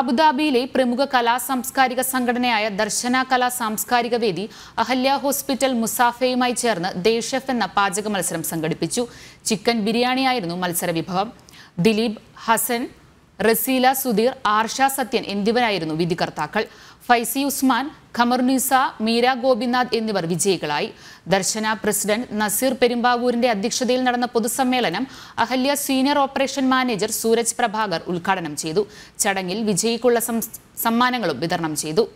അബുദാബിയിലെ പ്രമുഖ കലാ സാംസ്കാരിക സംഘടനയായ ദർശന കലാ സാംസ്കാരിക വേദി അഹല്യ ഹോസ്പിറ്റൽ മുസാഫയുമായി ചേർന്ന് ദേഷഫ് എന്ന പാചക മത്സരം സംഘടിപ്പിച്ചു ചിക്കൻ ബിരിയാണിയായിരുന്നു മത്സര വിഭവം ദിലീപ് ഹസൻ റസീല സുധീർ ആർഷ സത്യൻ എന്നിവരായിരുന്നു വിധികർത്താക്കൾ ഫൈസി ഉസ്മാൻ ഖമർനിസ മീര ഗോപിനാഥ് എന്നിവർ വിജയികളായി ദർശന പ്രസിഡന്റ് നസീർ പെരുമ്പാവൂരിന്റെ അധ്യക്ഷതയിൽ നടന്ന പൊതുസമ്മേളനം Ahalya senior operation manager Sooraj Prabhakar ഉദ്ഘാടനം ചെയ്തു ചടങ്ങിൽ വിജയിക്കുള്ള സമ്മാനങ്ങളും വിതരണം ചെയ്തു